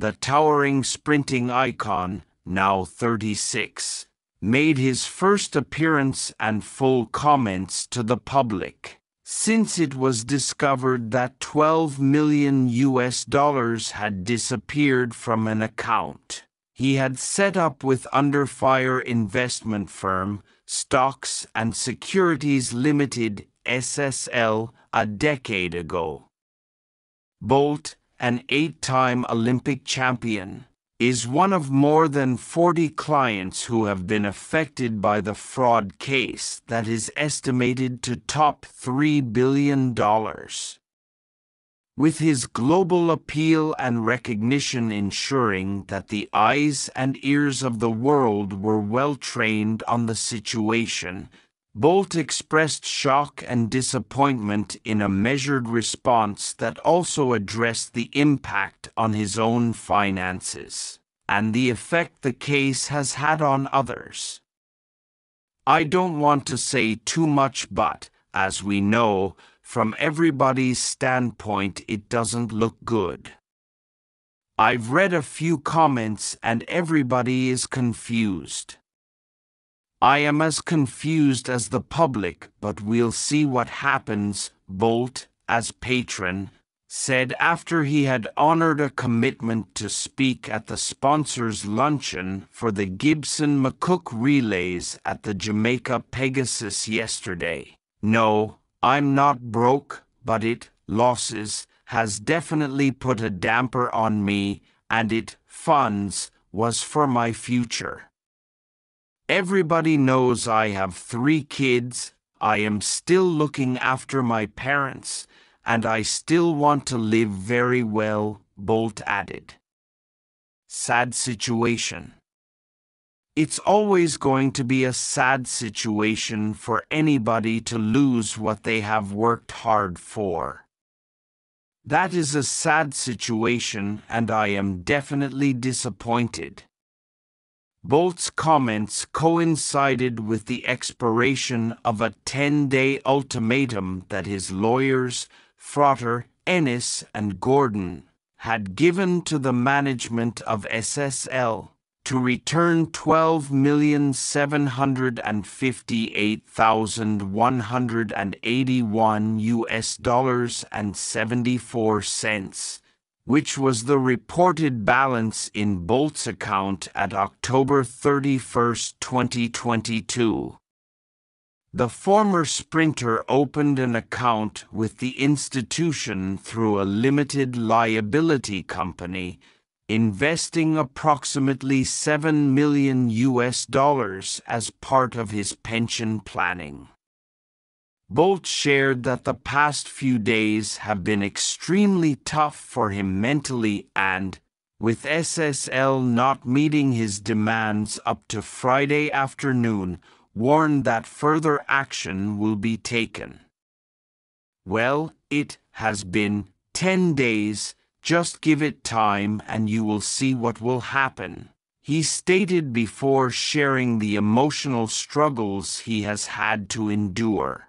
the towering sprinting icon, now 36, made his first appearance and full comments to the public. Since it was discovered that 12 million US dollars had disappeared from an account he had set up with Under Fire investment firm Stocks and Securities Limited SSL a decade ago. Bolt an eight-time Olympic champion, is one of more than 40 clients who have been affected by the fraud case that is estimated to top $3 billion. With his global appeal and recognition ensuring that the eyes and ears of the world were well trained on the situation, Bolt expressed shock and disappointment in a measured response that also addressed the impact on his own finances and the effect the case has had on others. I don't want to say too much, but, as we know, from everybody's standpoint, it doesn't look good. I've read a few comments and everybody is confused. I am as confused as the public, but we'll see what happens, Bolt, as patron, said after he had honored a commitment to speak at the sponsors' luncheon for the Gibson McCook relays at the Jamaica Pegasus yesterday. No, I'm not broke, but it, losses, has definitely put a damper on me, and it, funds, was for my future. Everybody knows I have three kids, I am still looking after my parents, and I still want to live very well, Bolt added. Sad situation. It's always going to be a sad situation for anybody to lose what they have worked hard for. That is a sad situation and I am definitely disappointed. Bolt's comments coincided with the expiration of a 10-day ultimatum that his lawyers, Frotter, Ennis, and Gordon had given to the management of SSL to return $12,758,181 US dollars and 74 cents which was the reported balance in Bolt's account at October 31, 2022. The former sprinter opened an account with the institution through a limited liability company, investing approximately 7 million US dollars as part of his pension planning. Bolt shared that the past few days have been extremely tough for him mentally and, with SSL not meeting his demands up to Friday afternoon, warned that further action will be taken. Well, it has been 10 days, just give it time and you will see what will happen. He stated before sharing the emotional struggles he has had to endure.